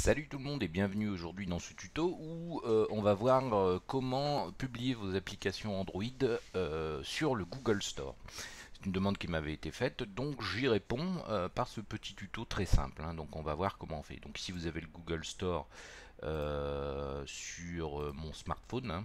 Salut tout le monde et bienvenue aujourd'hui dans ce tuto où euh, on va voir euh, comment publier vos applications Android euh, sur le Google Store. C'est une demande qui m'avait été faite, donc j'y réponds par ce petit tuto très simple. Hein. donc on va voir comment on fait. Donc si vous avez le Google Store sur mon smartphone, hein,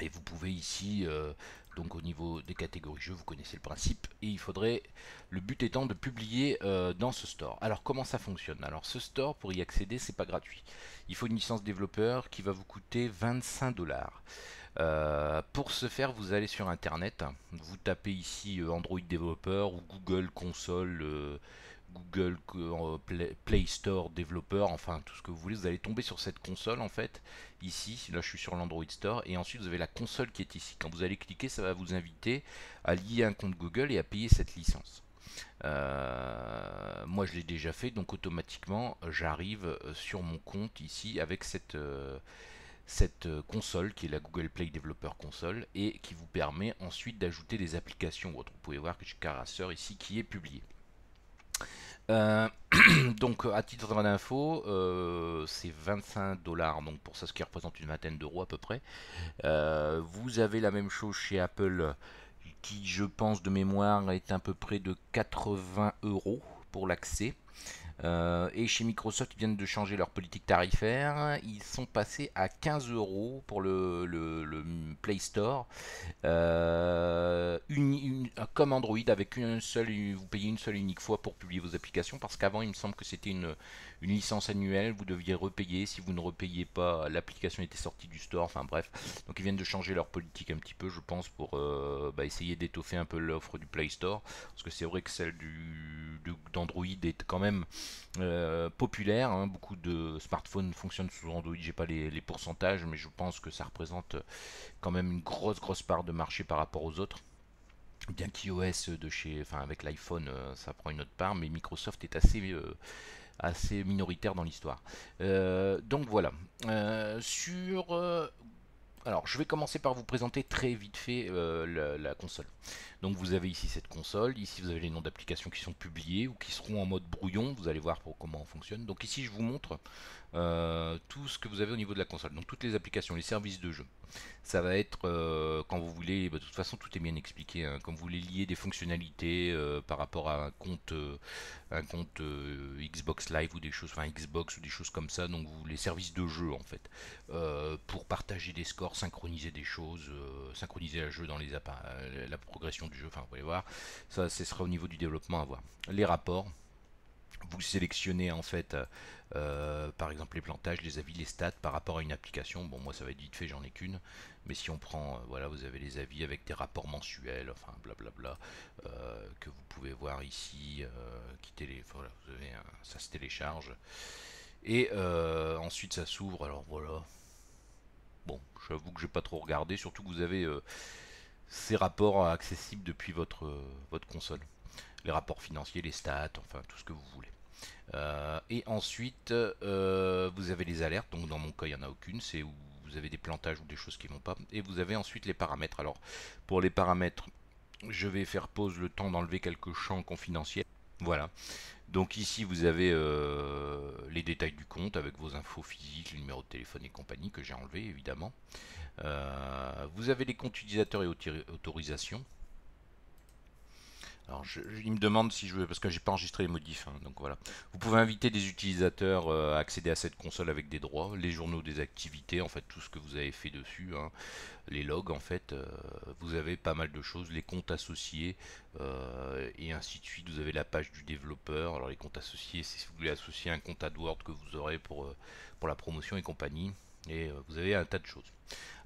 et vous pouvez ici, euh, donc au niveau des catégories jeux, vous connaissez le principe. Et il faudrait, le but étant de publier euh, dans ce store. Alors comment ça fonctionne Alors ce store, pour y accéder, c'est pas gratuit. Il faut une licence développeur qui va vous coûter 25 dollars. Euh, pour ce faire, vous allez sur internet, vous tapez ici Android Developer ou Google Console Google euh, Play Store, développeur, enfin tout ce que vous voulez. Vous allez tomber sur cette console en fait, ici. Là, je suis sur l'Android Store. Et ensuite, vous avez la console qui est ici. Quand vous allez cliquer, ça va vous inviter à lier un compte Google et à payer cette licence. Euh, moi je l'ai déjà fait donc automatiquement j'arrive euh, sur mon compte ici avec cette, cette console qui est la Google Play Developer Console et qui vous permet ensuite d'ajouter des applications Vous pouvez voir que j'ai Carasseur ici qui est publié. Euh, donc à titre d'info, euh, c'est 25 dollars, donc pour ça ce qui représente une vingtaine d'euros à peu près. Euh, vous avez la même chose chez Apple, qui je pense de mémoire est à peu près de 80 euros pour l'accès. Euh, et chez Microsoft, ils viennent de changer leur politique tarifaire. Ils sont passés à 15 euros pour le, Play Store. Euh, comme Android, avec une seule, vous payez une seule unique fois pour publier vos applications. Parce qu'avant, il me semble que c'était une, une licence annuelle, vous deviez repayer. Si vous ne repayez pas, l'application était sortie du store. Enfin bref, donc ils viennent de changer leur politique un petit peu, je pense, pour euh, bah, essayer d'étoffer un peu l'offre du Play Store. Parce que c'est vrai que celle du, d'Android est quand même euh, populaire. Hein. Beaucoup de smartphones fonctionnent sous Android. J'ai pas les, pourcentages, mais je pense que ça représente quand même une grosse grosse part de marché par rapport aux autres bien qu'iOS de chez, enfin avec l'iPhone, euh, ça prend une autre part, mais Microsoft est assez assez minoritaire dans l'histoire. Euh, donc voilà. Euh, sur euh, alors, je vais commencer par vous présenter très vite fait la, console. Donc, vous avez ici cette console. Ici, vous avez les noms d'applications qui sont publiés ou qui seront en mode brouillon. Vous allez voir pour comment on fonctionne. Donc, ici, je vous montre euh, tout ce que vous avez au niveau de la console. Donc toutes les applications, les services de jeu. Ça va être euh, quand vous voulez, bah, de toute façon tout est bien expliqué, hein. quand vous voulez lier des fonctionnalités euh, par rapport à un compte, un compte Xbox Live ou des choses, enfin Xbox ou des choses comme ça, donc vous, les services de jeu en fait, pour partager des scores, synchroniser des choses, synchroniser le jeu dans les la progression du jeu, enfin vous allez voir, ça ce sera au niveau du développement à voir. Les rapports vous sélectionnez en fait euh, euh, par exemple les plantages, les avis, les stats par rapport à une application. Bon moi ça va être vite fait, j'en ai qu'une, mais si on prend, euh, voilà, vous avez les avis avec des rapports mensuels, enfin blablabla, que vous pouvez voir ici, qui télé, voilà, vous avez un, ça se télécharge. Et ensuite ça s'ouvre, alors voilà. Bon, j'avoue que j'ai pas trop regardé, surtout que vous avez ces rapports accessibles depuis votre, votre console. Les rapports financiers, les stats, enfin tout ce que vous voulez. Euh, et ensuite, euh, vous avez les alertes. Donc dans mon cas, il n'y en a aucune. C'est où vous avez des plantages ou des choses qui vont pas. Et vous avez ensuite les paramètres. Alors pour les paramètres, je vais faire pause le temps d'enlever quelques champs confidentiels. Voilà. Donc ici, vous avez euh, les détails du compte avec vos infos physiques, les numéro de téléphone et compagnie que j'ai enlevé évidemment. vous avez les comptes utilisateurs et autorisations. Alors, je, il me demande si je veux, parce que j'ai pas enregistré les modifs, hein, donc voilà. Vous pouvez inviter des utilisateurs euh, à accéder à cette console avec des droits, les journaux des activités, en fait tout ce que vous avez fait dessus, hein. les logs en fait, euh, vous avez pas mal de choses, les comptes associés euh, et ainsi de suite. Vous avez la page du développeur, alors les comptes associés, c'est si vous voulez associer un compte AdWords que vous aurez pour, pour la promotion et compagnie. Et euh, vous avez un tas de choses.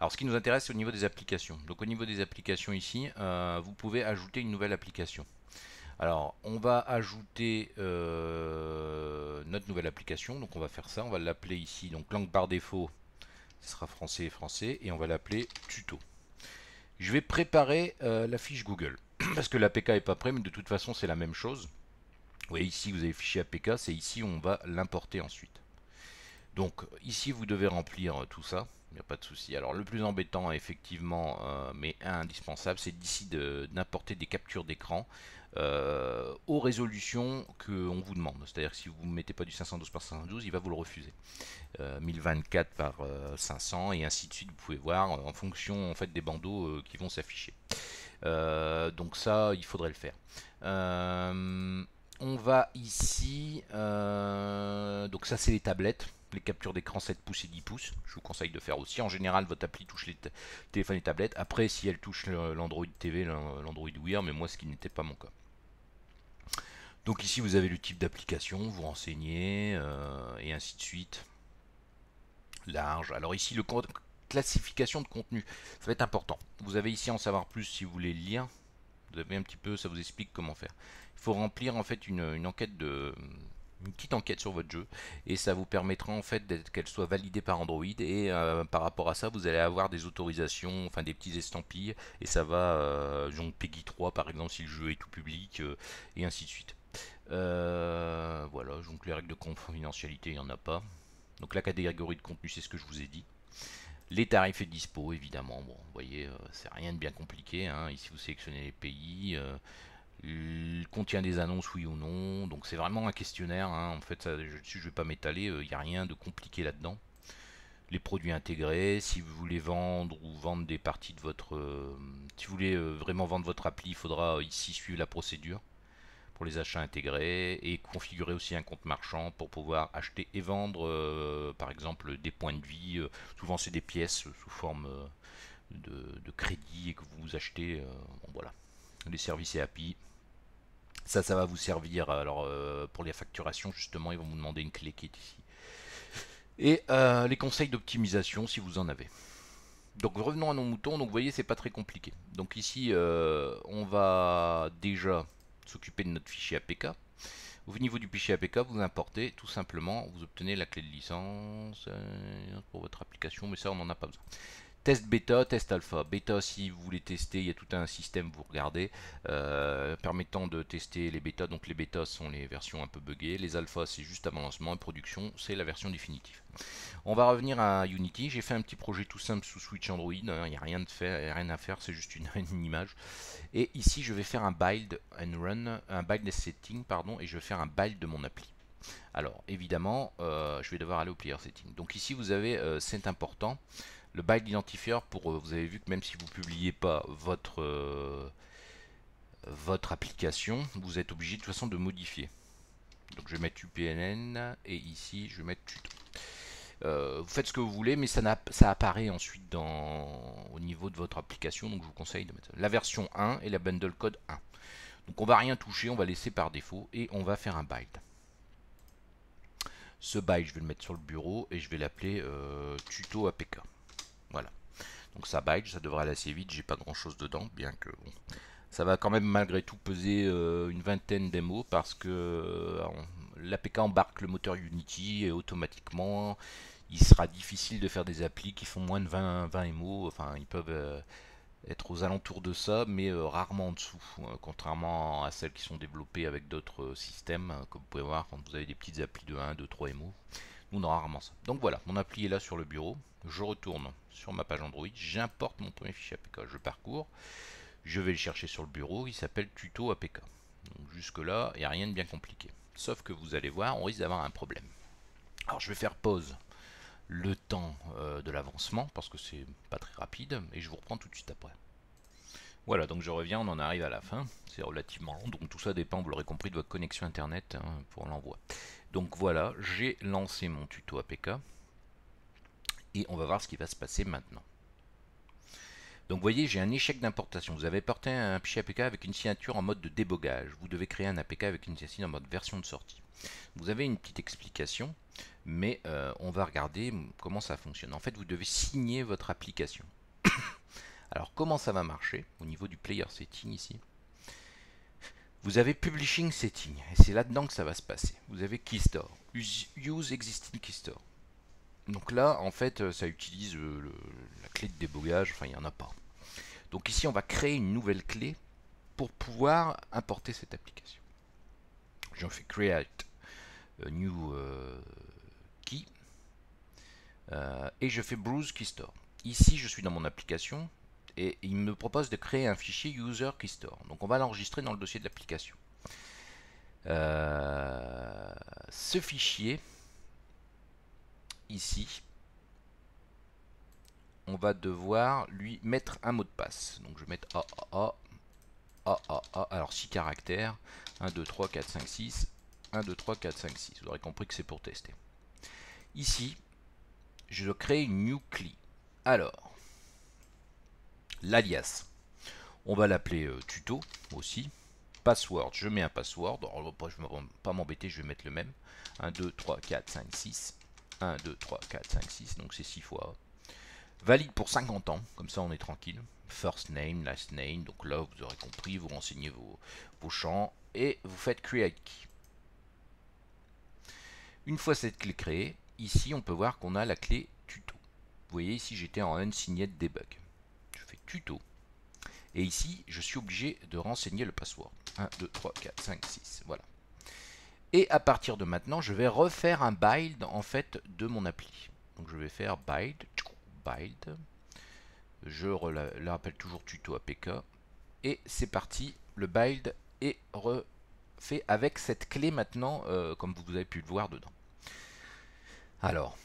Alors ce qui nous intéresse, c'est au niveau des applications. Donc au niveau des applications ici, euh, vous pouvez ajouter une nouvelle application. Alors on va ajouter euh, notre nouvelle application. Donc on va faire ça, on va l'appeler ici. Donc langue par défaut, ce sera français et français. Et on va l'appeler tuto. Je vais préparer la fiche Google. Parce que l'APK n'est pas prêt, mais de toute façon c'est la même chose. Vous voyez ici, vous avez fichier APK, c'est ici où on va l'importer ensuite. Donc ici, vous devez remplir euh, tout ça. Il n'y a pas de souci. Alors le plus embêtant, effectivement, euh, mais indispensable, c'est d'ici d'importer des captures d'écran euh, aux résolutions qu'on vous demande. C'est-à-dire que si vous ne mettez pas du 512 par 512, il va vous le refuser. 1024 par 500 et ainsi de suite. Vous pouvez voir en fonction en fait des bandeaux qui vont s'afficher. donc ça, il faudrait le faire. on va ici. donc ça, c'est les tablettes les captures d'écran 7 pouces et 10 pouces. Je vous conseille de faire aussi. En général, votre appli touche les téléphones et tablettes. Après, si elle touche l'Android TV, l'Android Wear, mais moi, ce qui n'était pas mon cas. Donc ici, vous avez le type d'application, vous renseignez, euh, et ainsi de suite. Large. Alors ici, le classification de contenu, ça va être important. Vous avez ici en savoir plus si vous voulez le Vous avez un petit peu, ça vous explique comment faire. Il faut remplir en fait une enquête de, une petite enquête sur votre jeu et ça vous permettra en fait qu'elle soit validée par Android et euh, par rapport à ça vous allez avoir des autorisations, enfin des petits estampilles et ça va donc genre 3 par exemple si le jeu est tout public euh, et ainsi de suite. Euh, voilà, donc les règles de confidentialité il n'y en a pas. Donc la catégorie de contenu c'est ce que je vous ai dit. Les tarifs et dispo évidemment, bon vous voyez c'est rien de bien compliqué, hein. ici vous sélectionnez les pays il contient des annonces, oui ou non. Donc c'est vraiment un questionnaire. Hein. En fait, ça, je ne vais pas m'étaler, il euh, n'y a rien de compliqué là-dedans. Les produits intégrés, si vous voulez vendre ou vendre des parties de votre... Euh, si vous voulez euh, vraiment vendre votre appli, il faudra ici suivre la procédure pour les achats intégrés et configurer aussi un compte marchand pour pouvoir acheter et vendre par exemple des points de vie. souvent c'est des pièces sous forme de, crédit et que vous achetez. voilà les services et API. Ça, ça va vous servir. Alors, euh, pour les facturations, justement, ils vont vous demander une clé qui est ici. Et euh, les conseils d'optimisation, si vous en avez. Donc, revenons à nos moutons. Donc, vous voyez, c'est pas très compliqué. Donc, ici, euh, on va déjà s'occuper de notre fichier APK. Au niveau du fichier APK, vous importez tout simplement, vous obtenez la clé de licence pour votre application, mais ça, on n'en a pas besoin. Test bêta, test alpha. Bêta, si vous voulez tester, il y a tout un système, vous regardez, euh, permettant de tester les bêtas. Donc les bêtas sont les versions un peu buggées. Les alphas, c'est juste avant lancement. Et production, c'est la version définitive. On va revenir à Unity. J'ai fait un petit projet tout simple sous Switch Android. Hein. Il n'y a rien, de faire, rien à faire, c'est juste une, image. Et ici, je vais faire un build and run, un build setting, pardon, et je vais faire un build de mon appli. Alors, évidemment, euh, je vais devoir aller au player setting. Donc ici, vous avez euh, c'est important le byte identifier pour euh, vous avez vu que même si vous publiez pas votre euh, votre application vous êtes obligé de toute façon de modifier donc je vais mettre UPNN et ici je vais mettre tuto euh, vous faites ce que vous voulez mais ça, ça apparaît ensuite dans, au niveau de votre application donc je vous conseille de mettre la version 1 et la bundle code 1 donc on va rien toucher on va laisser par défaut et on va faire un build ce bail je vais le mettre sur le bureau et je vais l'appeler tuto apk voilà. Donc ça bite, ça devrait aller assez vite, j'ai pas grand chose dedans, bien que Ça va quand même malgré tout peser euh, une vingtaine d'MO parce que euh, l'APK embarque le moteur Unity et automatiquement il sera difficile de faire des applis qui font moins de 20, 20 MO, enfin ils peuvent euh, être aux alentours de ça mais rarement en dessous, hein, contrairement à celles qui sont développées avec d'autres systèmes, hein, comme vous pouvez voir quand vous avez des petites applis de 1, 2, 3 MO rarement ça. Donc voilà, mon appli est là sur le bureau. Je retourne sur ma page Android, j'importe mon premier fichier APK, je parcours, je vais le chercher sur le bureau, il s'appelle tuto APK. jusque là, il n'y a rien de bien compliqué. Sauf que vous allez voir, on risque d'avoir un problème. Alors je vais faire pause le temps euh, de l'avancement parce que c'est pas très rapide et je vous reprends tout de suite après. Voilà, donc je reviens, on en arrive à la fin. C'est relativement long, donc tout ça dépend, vous l'aurez compris, de votre connexion Internet hein, pour l'envoi. Donc voilà, j'ai lancé mon tuto APK. Et on va voir ce qui va se passer maintenant. Donc vous voyez, j'ai un échec d'importation. Vous avez porté un fichier APK avec une signature en mode de débogage. Vous devez créer un APK avec une signature en mode version de sortie. Vous avez une petite explication, mais euh, on va regarder comment ça fonctionne. En fait, vous devez signer votre application. Alors comment ça va marcher au niveau du player setting ici Vous avez publishing setting et c'est là-dedans que ça va se passer. Vous avez keystore, use existing store. Donc là, en fait, euh, ça utilise euh, la clé de débogage, enfin il n'y en a pas. Donc ici, on va créer une nouvelle clé pour pouvoir importer cette application. J'en fais create new euh, key et je fais browse store. Ici, je suis dans mon application, et il me propose de créer un fichier user store Donc on va l'enregistrer dans le dossier de l'application. Euh, ce fichier, ici, on va devoir lui mettre un mot de passe. Donc je vais mettre AAA, AAA, alors 6 caractères, 1, 2, 3, 4, 5, 6, 1, 2, 3, 4, 5, 6. Vous aurez compris que c'est pour tester. Ici, je crée une new key. Alors, l'alias. On va l'appeler euh, tuto aussi. Password, je mets un password. Oh, oh, je ne vais pas m'embêter, je vais mettre le même. 1, 2, 3, 4, 5, 6. 1, 2, 3, 4, 5, 6. Donc c'est 6 fois. Euh, valide pour 50 ans, comme ça on est tranquille. First name, last name. Donc là, vous aurez compris, vous renseignez vos, vos champs et vous faites create key. Une fois cette clé créée, ici on peut voir qu'on a la clé tuto. Vous voyez ici j'étais en unsigned debug fais tuto. Et ici, je suis obligé de renseigner le password. 1, 2, 3, 4, 5, 6. Voilà. Et à partir de maintenant, je vais refaire un build en fait de mon appli. Donc je vais faire build, build. Je le rappelle toujours tuto APK. Et c'est parti, le build est refait avec cette clé maintenant, euh, comme vous avez pu le voir dedans. Alors,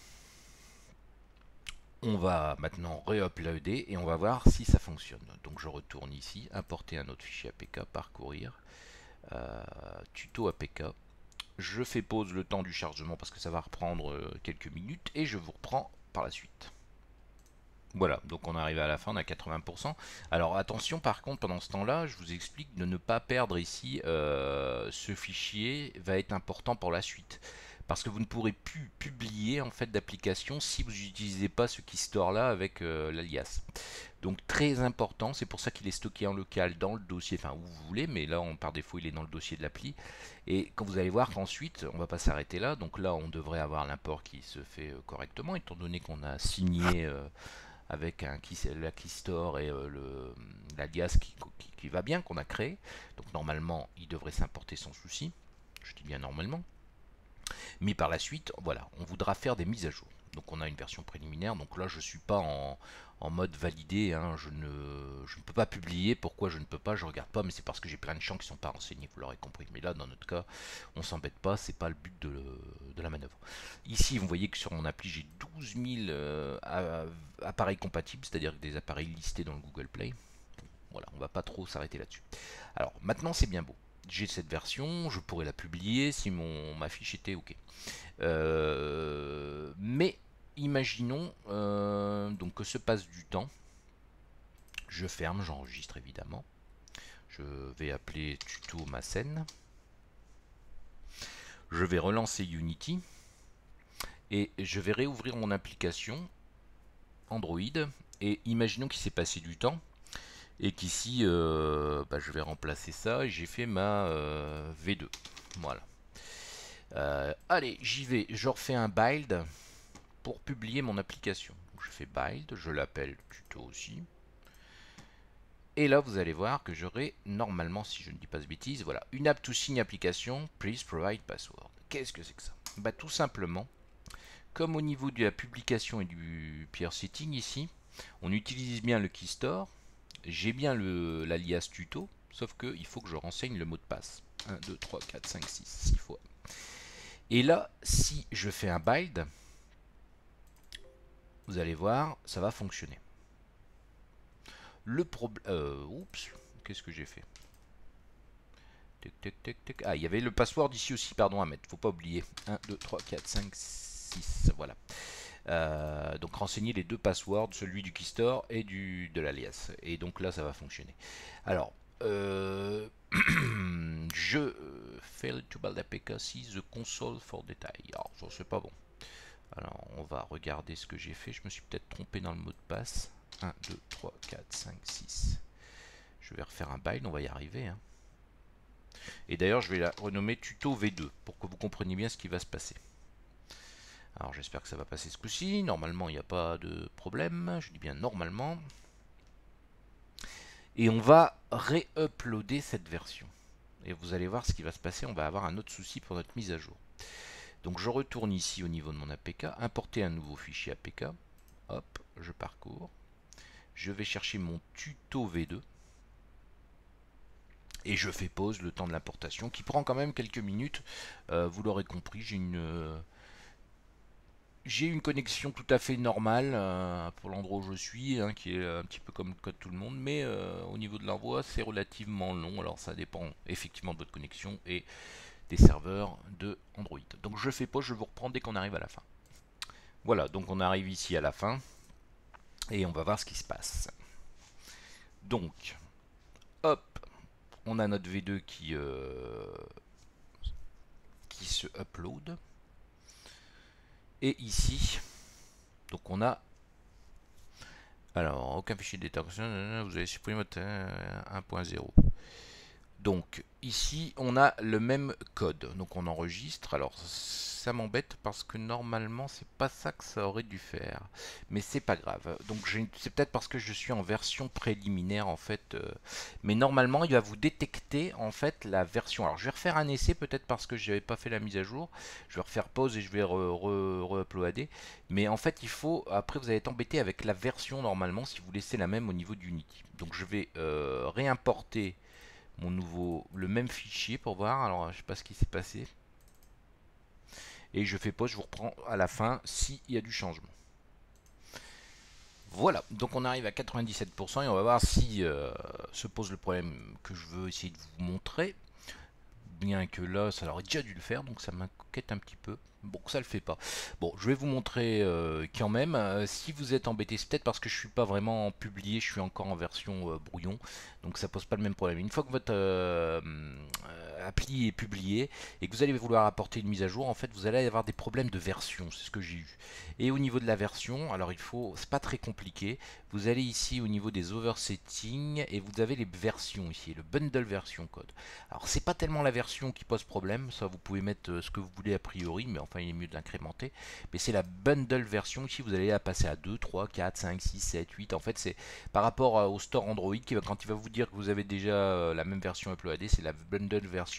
on va maintenant re-uploader et on va voir si ça fonctionne. Donc je retourne ici, importer un autre fichier APK, parcourir, euh, tuto APK. Je fais pause le temps du chargement parce que ça va reprendre euh, quelques minutes et je vous reprends par la suite. Voilà, donc on arrive à la fin, on a 80%. Alors attention par contre, pendant ce temps-là, je vous explique de ne pas perdre ici, euh, ce fichier va être important pour la suite parce que vous ne pourrez plus publier en fait d'application si vous n'utilisez pas ce keystore là avec euh, l'alias. Donc très important, c'est pour ça qu'il est stocké en local dans le dossier, enfin où vous voulez, mais là par défaut il est dans le dossier de l'appli. Et quand vous allez voir qu'ensuite, on ne va pas s'arrêter là, donc là on devrait avoir l'import qui se fait euh, correctement, étant donné qu'on a signé euh, avec un la Keystore et l'alias qui, qui va bien, qu'on a créé. Donc normalement il devrait s'importer sans souci, je dis bien normalement. Mais par la suite, voilà, on voudra faire des mises à jour. Donc on a une version préliminaire, donc là je ne suis pas en, mode validé, hein. je, ne, peux pas publier, pourquoi je ne peux pas, je ne regarde pas, mais c'est parce que j'ai plein de champs qui ne sont pas renseignés, vous l'aurez compris. Mais là dans notre cas, on ne s'embête pas, c'est pas le but de, la manœuvre. Ici vous voyez que sur mon appli j'ai 12 000 euh, appareils compatibles, c'est-à-dire des appareils listés dans le Google Play. voilà, on va pas trop s'arrêter là-dessus. Alors maintenant c'est bien beau j'ai cette version, je pourrais la publier si mon, ma fiche était OK. Euh, mais imaginons euh, donc que se passe du temps. Je ferme, j'enregistre évidemment. Je vais appeler tuto ma scène. Je vais relancer Unity. Et je vais réouvrir mon application Android. Et imaginons qu'il s'est passé du temps et qu'ici euh, bah, je vais remplacer ça et j'ai fait ma euh, V2 voilà euh, allez j'y vais je refais un build pour publier mon application je fais build je l'appelle tuto aussi et là vous allez voir que j'aurai normalement si je ne dis pas de bêtises voilà une app to sign application please provide password qu'est ce que c'est que ça bah tout simplement comme au niveau de la publication et du peer setting ici on utilise bien le keystore j'ai bien l'alias tuto, sauf qu'il faut que je renseigne le mot de passe. 1, 2, 3, 4, 5, 6, 6 fois. Et là, si je fais un build vous allez voir, ça va fonctionner. Le problème... Euh, oups, qu'est-ce que j'ai fait tic, tic, tic, Ah, il y avait le password ici aussi, pardon, à mettre. Faut pas oublier. 1, 2, 3, 4, 5, 6. Voilà. Euh, donc renseigner les deux passwords, celui du keystore et du, de l'alias. Et donc là, ça va fonctionner. Alors, euh, je euh, fail to build c'est the console for detail. Alors, ça c'est pas bon. Alors, on va regarder ce que j'ai fait. Je me suis peut-être trompé dans le mot de passe. 1, 2, 3, 4, 5, 6. Je vais refaire un bind, on va y arriver. Hein. Et d'ailleurs, je vais la renommer tuto V2 pour que vous compreniez bien ce qui va se passer. Alors j'espère que ça va passer ce coup-ci. Normalement, il n'y a pas de problème. Je dis bien normalement. Et on va ré re-uploader cette version. Et vous allez voir ce qui va se passer. On va avoir un autre souci pour notre mise à jour. Donc je retourne ici au niveau de mon APK. Importer un nouveau fichier APK. Hop, je parcours. Je vais chercher mon tuto V2 et je fais pause le temps de l'importation qui prend quand même quelques minutes. Euh, vous l'aurez compris, j'ai une, euh, j'ai une connexion tout à fait normale euh, pour l'endroit où je suis, hein, qui est un petit peu comme le code tout le monde, mais euh, au niveau de l'envoi, c'est relativement long. Alors ça dépend effectivement de votre connexion et des serveurs de Android. Donc je fais pas, je vous reprends dès qu'on arrive à la fin. Voilà, donc on arrive ici à la fin et on va voir ce qui se passe. Donc, hop, on a notre V2 qui, euh, qui se upload. Et ici, donc on a... Alors, aucun fichier de vous avez supprimé votre 1.0. Euh, donc ici on a le même code, donc on enregistre, alors ça m'embête parce que normalement c'est pas ça que ça aurait dû faire, mais c'est pas grave, donc c'est peut-être parce que je suis en version préliminaire en fait, euh, mais normalement il va vous détecter en fait la version, alors je vais refaire un essai peut-être parce que je n'avais pas fait la mise à jour, je vais refaire pause et je vais re-uploader, re, mais en fait il faut, après vous allez être embêté avec la version normalement si vous laissez la même au niveau d'Unity, donc je vais euh, réimporter mon nouveau, le même fichier pour voir. Alors, je sais pas ce qui s'est passé. Et je fais pause, je vous reprends à la fin s'il y a du changement. Voilà, donc on arrive à 97% et on va voir si euh, se pose le problème que je veux essayer de vous montrer. Bien que là, ça aurait déjà dû le faire, donc ça m'inquiète un petit peu. Bon, ça le fait pas. Bon, je vais vous montrer euh, quand même. Euh, si vous êtes embêté, c'est peut-être parce que je suis pas vraiment publié, je suis encore en version euh, brouillon. Donc ça pose pas le même problème. Une fois que votre appli et publié et que vous allez vouloir apporter une mise à jour, en fait vous allez avoir des problèmes de version, c'est ce que j'ai eu. Et au niveau de la version, alors il faut, c'est pas très compliqué, vous allez ici au niveau des oversettings et vous avez les versions ici, le bundle version code. Alors c'est pas tellement la version qui pose problème, ça vous pouvez mettre euh, ce que vous voulez a priori, mais enfin il est mieux de l'incrémenter, mais c'est la bundle version ici, vous allez la passer à 2, 3, 4, 5, 6, 7, 8, en fait c'est par rapport euh, au store Android, qui, va quand il va vous dire que vous avez déjà euh, la même version uploadée, c'est la bundle version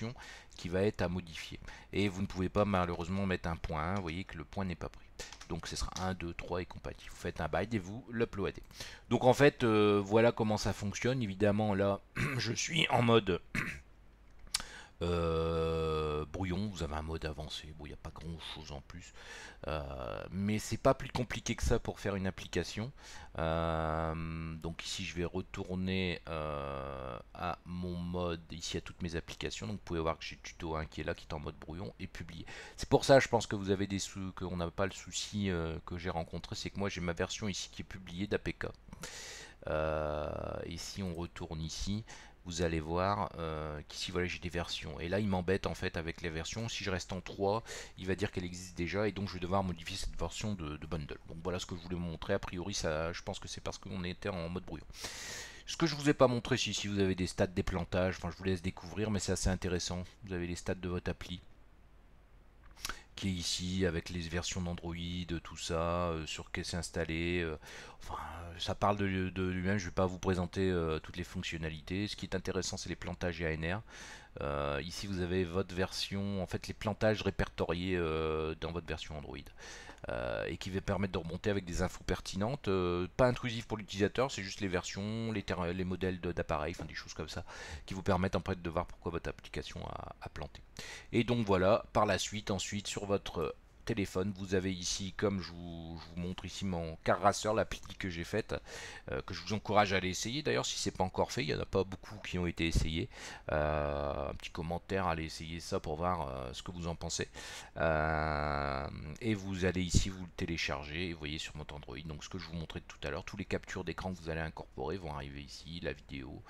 qui va être à modifier. Et vous ne pouvez pas malheureusement mettre un point, vous voyez que le point n'est pas pris. Donc ce sera 1, 2, 3 et compatible. Vous faites un byte et vous l'uploadez. Donc en fait, euh, voilà comment ça fonctionne. Évidemment, là, je suis en mode Euh, brouillon, vous avez un mode avancé, bon, il n'y a pas grand chose en plus. Euh, mais c'est pas plus compliqué que ça pour faire une application. Euh, donc ici je vais retourner à mon mode, ici à toutes mes applications. Donc vous pouvez voir que j'ai tuto 1 qui est là, qui est en mode brouillon et publié. C'est pour ça je pense que vous avez des sous qu'on n'a pas le souci que j'ai rencontré, c'est que moi j'ai ma version ici qui est publiée d'APK. et si on retourne ici vous allez voir euh, qu'ici voilà j'ai des versions et là il m'embête en fait avec les versions si je reste en 3 il va dire qu'elle existe déjà et donc je vais devoir modifier cette version de, bundle donc voilà ce que je voulais vous montrer a priori ça je pense que c'est parce qu'on était en mode brouillon ce que je vous ai pas montré si, si vous avez des stats des plantages enfin je vous laisse découvrir mais c'est assez intéressant vous avez les stats de votre appli qui est ici avec les versions d'Android, tout ça, euh, sur qu'est ce installé. Euh, enfin, ça parle de, lui-même, je ne vais pas vous présenter euh, toutes les fonctionnalités. Ce qui est intéressant, c'est les plantages et ANR. ici, vous avez votre version, en fait, les plantages répertoriés dans votre version Android. Euh, et qui va permettre de remonter avec des infos pertinentes, euh, pas intrusives pour l'utilisateur, c'est juste les versions, les, modèles d'appareils, des choses comme ça, qui vous permettent en fait de voir pourquoi votre application a, a planté. Et donc voilà, par la suite, ensuite sur votre téléphone. Vous avez ici, comme je vous, montre ici mon carrasseur l'appli que j'ai faite, euh, que je vous encourage à aller essayer. D'ailleurs, si c'est pas encore fait, il n'y en a pas beaucoup qui ont été essayés. Euh, un petit commentaire, allez essayer ça pour voir euh, ce que vous en pensez. et vous allez ici vous le télécharger et vous voyez sur mon Android. Donc ce que je vous montrais tout à l'heure, tous les captures d'écran que vous allez incorporer vont arriver ici, la vidéo.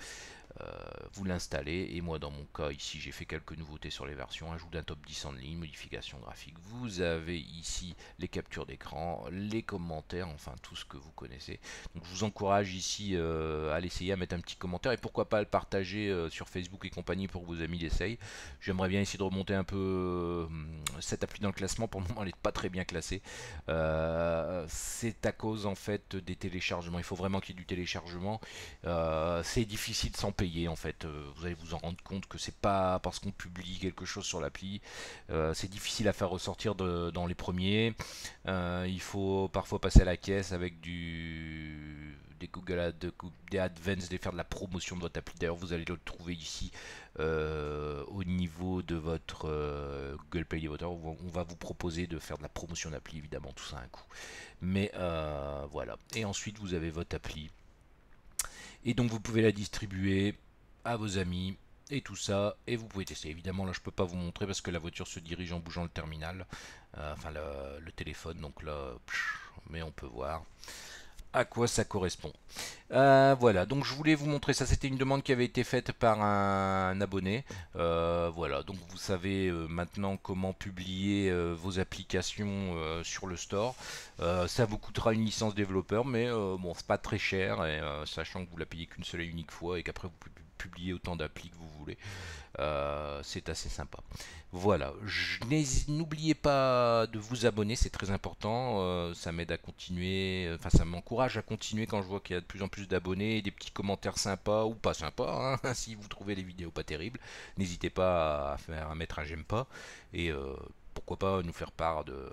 Euh, vous l'installez et moi dans mon cas ici j'ai fait quelques nouveautés sur les versions, ajout d'un top 10 en ligne, modification graphique, vous avez ici les captures d'écran, les commentaires, enfin tout ce que vous connaissez. Donc je vous encourage ici euh, à l'essayer, à mettre un petit commentaire et pourquoi pas le partager euh, sur Facebook et compagnie pour vos amis l'essayent. J'aimerais bien essayer de remonter un peu cette appli dans le classement, pour le moment elle n'est pas très bien classée. C'est à cause en fait des téléchargements, il faut vraiment qu'il y ait du téléchargement. C'est difficile sans payer en fait. Euh, vous allez vous en rendre compte que c'est pas parce qu'on publie quelque chose sur l'appli, euh, c'est difficile à faire ressortir dans les premiers. Euh, il faut parfois passer à la caisse avec du des Google Ads, des Advanced, de faire de la promotion de votre appli. D'ailleurs, vous allez le trouver ici au niveau de votre Google Play Votre, On va vous proposer de faire de la promotion d'appli, évidemment, tout ça un coup Mais voilà. Et ensuite, vous avez votre appli. Et donc vous pouvez la distribuer à vos amis et tout ça, et vous pouvez tester. Évidemment, là, je peux pas vous montrer parce que la voiture se dirige en bougeant le terminal, euh, enfin le, téléphone, donc là, mais on peut voir à quoi ça correspond. Euh, voilà, donc je voulais vous montrer ça, c'était une demande qui avait été faite par un, abonné. Euh, voilà, donc vous savez euh, maintenant comment publier vos applications sur le store. ça vous coûtera une licence développeur, mais bon, c'est pas très cher, et, sachant que vous la payez qu'une seule et unique fois et qu'après vous pouvez publier autant d'applis que vous voulez. Euh, c'est assez sympa. Voilà, n'oubliez pas de vous abonner, c'est très important. Euh, ça m'aide à continuer, enfin ça m'encourage à continuer quand je vois qu'il y a de plus en plus d'abonnés, des petits commentaires sympas ou pas sympas. Hein, si vous trouvez les vidéos pas terribles, n'hésitez pas à, faire, à mettre un j'aime pas et euh, pourquoi pas nous faire part de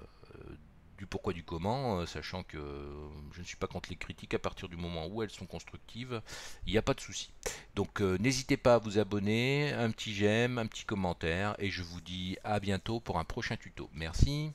du pourquoi du comment, euh, sachant que euh, je ne suis pas contre les critiques à partir du moment où elles sont constructives, il n'y a pas de souci. Donc euh, n'hésitez pas à vous abonner, un petit j'aime, un petit commentaire, et je vous dis à bientôt pour un prochain tuto. Merci.